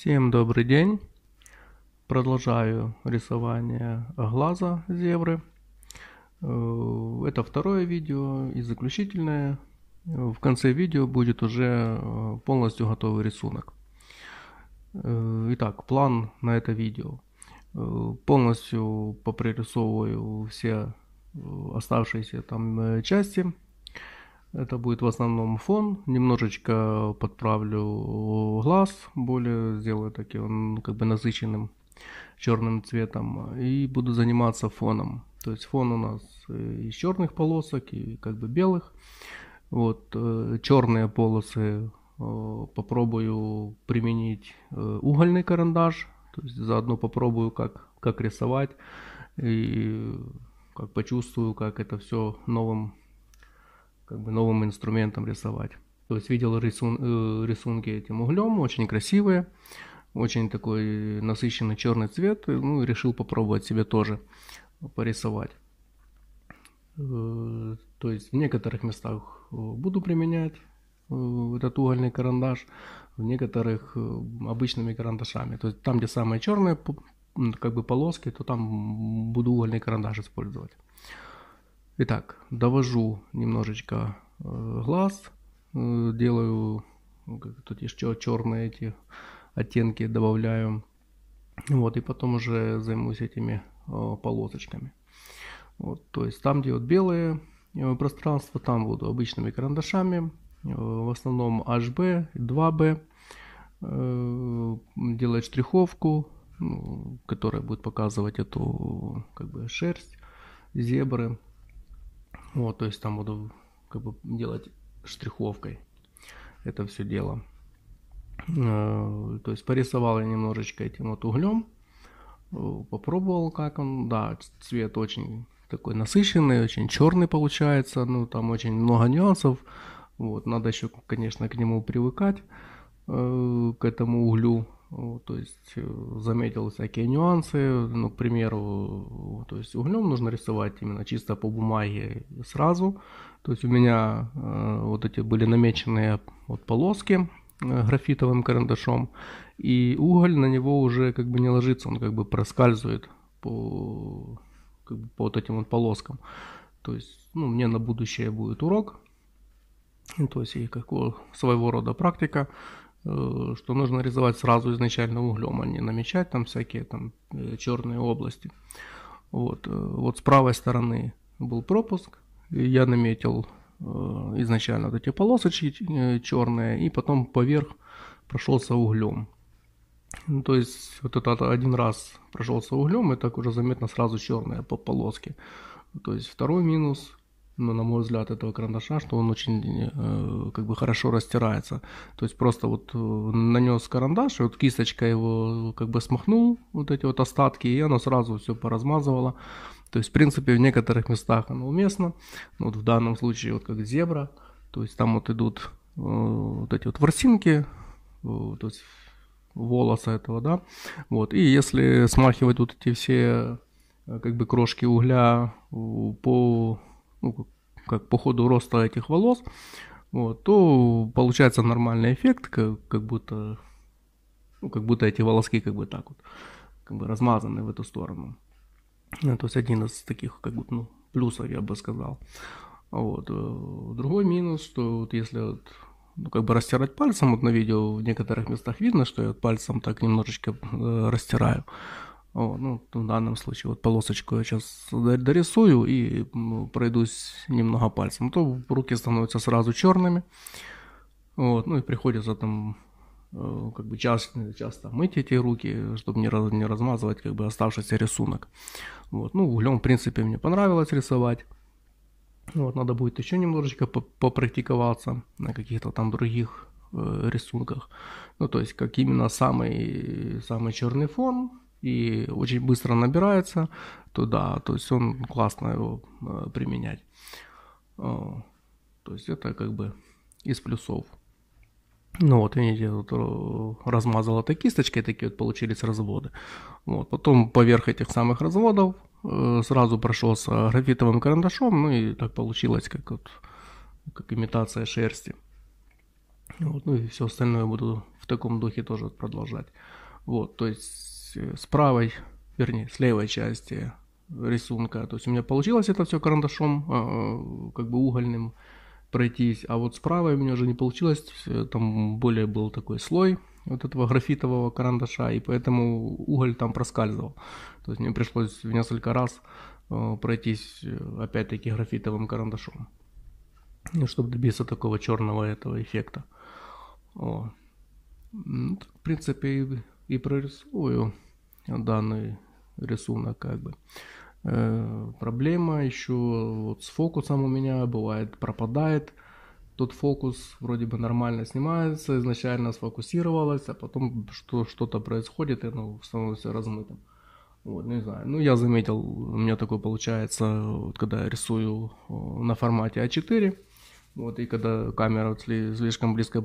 Всем добрый день! Продолжаю рисование глаза зебры. Э, это второе видео и заключительное. В конце видео будет уже э, полностью готовый рисунок. Э, итак, план на это видео. Полностью попририсовываю все оставшиеся там части это будет в основном фон. Немножечко подправлю глаз, более сделаю таки он как бы насыщенным черным цветом. И буду заниматься фоном. То есть фон у нас из черных полосок и как бы белых. Вот э, черные полосы э, попробую применить э, угольный карандаш. То есть заодно попробую как, как рисовать и как почувствую, как это все новым как бы новым инструментом рисовать. То есть видел рисун, э, рисунки этим углем, очень красивые, очень такой насыщенный черный цвет, ну и решил попробовать себе тоже порисовать. Э, то есть в некоторых местах э, буду применять этот угольный карандаш, в некоторых обычными карандашами. То есть там, где самые черные как бы полоски, то там буду угольный карандаш использовать. Итак, довожу немножечко э, глаз, э, делаю, ну, тут еще черные эти оттенки добавляю. Вот, и потом уже займусь этими э, полосочками. Вот, то есть там, где вот белые пространства, там буду обычными карандашами, в основном HB, 2B, делать штриховку, ну, которая будет показывать эту как бы шерсть зебры. Вот, то есть там буду как бы делать штриховкой это все дело. Э, то есть порисовал я немножечко этим вот углем, э, попробовал как он, да, цвет очень такой насыщенный, очень черный получается, ну там очень много нюансов, вот, надо еще, конечно, к нему привыкать, э, к этому углю, ну, то есть э, заметил всякие нюансы, ну, к примеру, э, то есть углем нужно рисовать именно чисто по бумаге сразу. То есть у меня э, вот эти были намеченные вот полоски э, графитовым карандашом, и уголь на него уже как бы не ложится, он как бы проскальзывает по, как бы по вот этим вот полоскам. То есть, ну, мне на будущее будет урок, то есть и какого своего рода практика. Э, что нужно рисовать сразу изначально углем, а не намечать там всякие там э, черные области. Вот, э, вот с правой стороны был пропуск, я наметил изначально вот эти полосочки черные, и потом поверх прошелся углем. Ну, то есть вот это один раз прошелся углем, и так уже заметно сразу черные по полоске. То есть второй минус ну, на мой взгляд, этого карандаша, что он очень э, как бы хорошо растирается. То есть просто вот э, нанес карандаш, и вот кисточка его как бы смахнул, вот эти вот остатки, и оно сразу все поразмазывало. То есть, в принципе, в некоторых местах оно уместно. Вот в данном случае, вот как зебра, то есть там вот идут э, вот эти вот ворсинки, э, то есть волосы этого, да, вот, и если смахивать вот эти все э, как бы крошки угля по ну, как по ходу роста этих волос, вот, то получается нормальный эффект, как, как будто, ну, как будто эти волоски как бы так вот, как бы размазаны в эту сторону. Ну, то есть один из таких как бы, ну, плюсов, я бы сказал. Вот. Э, другой минус, что вот если вот, ну, как бы растирать пальцем, вот на видео в некоторых местах видно, что я пальцем так немножечко э, растираю. О, ну, в данном случае вот полосочку я сейчас дорисую и пройдусь немного пальцем, а то руки становятся сразу черными. Вот, ну и приходится там э, как бы часто, часто мыть эти руки, чтобы не, раз, не размазывать как бы оставшийся рисунок. Вот, ну углем в принципе мне понравилось рисовать. Вот, надо будет еще немножечко попрактиковаться на каких-то там других э, рисунках. Ну, то есть, как именно самый, самый черный фон, и очень быстро набирается, то да, то есть он классно его э, применять. Э, то есть это как бы из плюсов. Ну вот, видите, вот э, размазал это кисточкой, такие вот получились разводы. Вот, потом поверх этих самых разводов сразу прошелся графитовым карандашом, ну и так получилось, как вот, как имитация шерсти. Вот, ну и все остальное буду в таком духе тоже продолжать. Вот, то есть есть э, с правой, вернее, с левой части рисунка. То есть у меня получилось это все карандашом, а, э, как бы угольным пройтись, а вот с правой у меня уже не получилось, там более был такой слой вот этого графитового карандаша, и поэтому уголь там проскальзывал. То есть мне пришлось в несколько раз э, пройтись опять-таки графитовым карандашом, ну, чтобы добиться такого черного этого эффекта. О. Ну, в принципе, и прорисовываю данный рисунок как бы. Э, проблема еще вот с фокусом у меня бывает пропадает. Тот фокус вроде бы нормально снимается, изначально сфокусировалось, а потом что, что-то происходит, и оно становится размытым. Вот, не знаю. Ну, я заметил, у меня такое получается, вот, когда я рисую э, на формате А4, вот, и когда камера вот слишком близко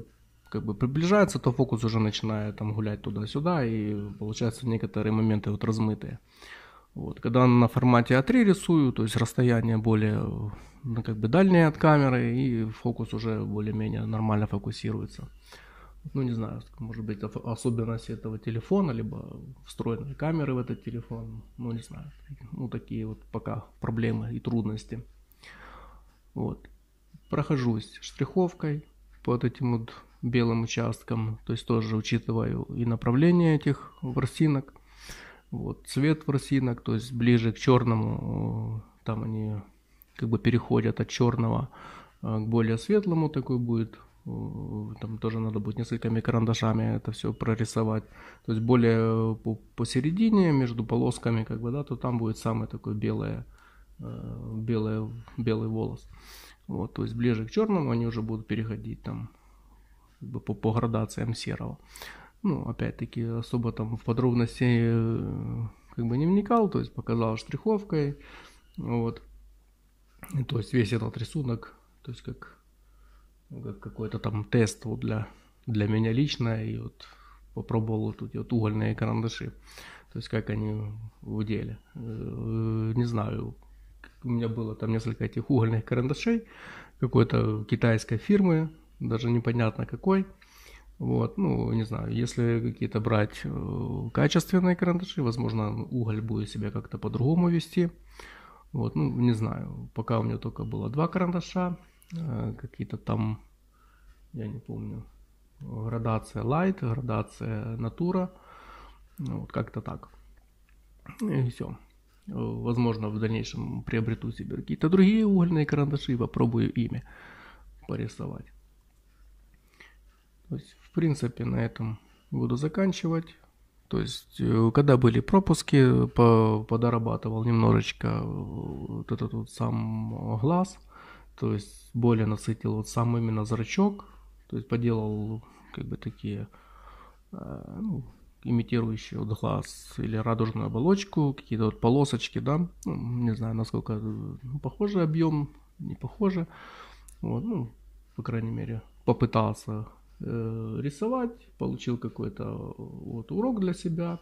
как бы приближается, то фокус уже начинает там гулять туда-сюда, и получается некоторые моменты вот размытые. Вот. Когда на формате А3 рисую, то есть расстояние более ну, как бы дальнее от камеры, и фокус уже более-менее нормально фокусируется. Ну, не знаю, может быть, особенность этого телефона, либо встроенные камеры в этот телефон. Ну, не знаю. Ну, такие вот пока проблемы и трудности. Вот. Прохожусь штриховкой по этим вот белым участком, то есть тоже учитываю и направление этих ворсинок, вот, цвет ворсинок, то есть ближе к черному, э, там они как бы переходят от черного э, к более светлому, такой будет э, там тоже надо будет несколькими карандашами это все прорисовать. То есть более посередине, между полосками, как бы, да, то там будет самый такой белое, белое, белый волос. Вот, то есть ближе к черному они уже будут переходить там по, по градациям серого. Ну, опять-таки, особо там в подробности э, как бы не вникал, то есть показал штриховкой, вот. И, то есть весь этот рисунок, то есть как, как какой-то там тест вот для, для меня лично, и вот попробовал вот эти вот угольные карандаши, то есть как они в деле. Э, не знаю, у меня было там несколько этих угольных карандашей какой-то китайской фирмы, даже непонятно какой. Вот, ну, не знаю, если какие-то брать э, качественные карандаши, возможно, уголь будет себя как-то по-другому вести. Вот, ну, не знаю, пока у меня только было два карандаша, э, какие-то там, я не помню, градация Light, градация Natura, ну, вот как-то так. И все. Возможно, в дальнейшем приобрету себе какие-то другие угольные карандаши и попробую ими порисовать. То есть, в принципе, на этом буду заканчивать. То есть, э, когда были пропуски, по подорабатывал немножечко э, вот этот вот сам глаз. То есть, более насытил вот сам именно зрачок. То есть, поделал как бы такие, э, ну, имитирующие вот глаз или радужную оболочку, какие-то вот полосочки, да, ну, не знаю, насколько ну, похоже объем, не похоже, вот, ну, по крайней мере, попытался Э, рисовать, получил какой-то э, вот урок для себя,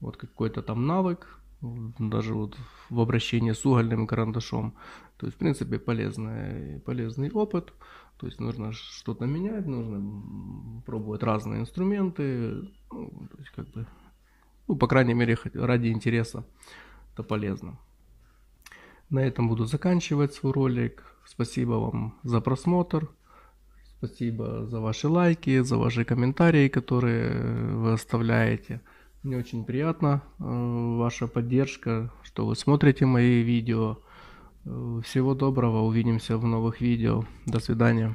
вот какой-то там навык, даже вот в обращении с угольным карандашом. То есть, в принципе, полезный, полезный опыт. То есть нужно что-то менять, нужно пробовать разные инструменты. Ну, то есть, как бы, ну, по крайней мере, ради интереса это полезно. На этом буду заканчивать свой ролик. Спасибо вам за просмотр. Спасибо за ваши лайки, за ваши комментарии, которые э, вы оставляете. Мне очень приятно э, ваша поддержка, что вы смотрите мои видео. Э, всего доброго, увидимся в новых видео. До свидания.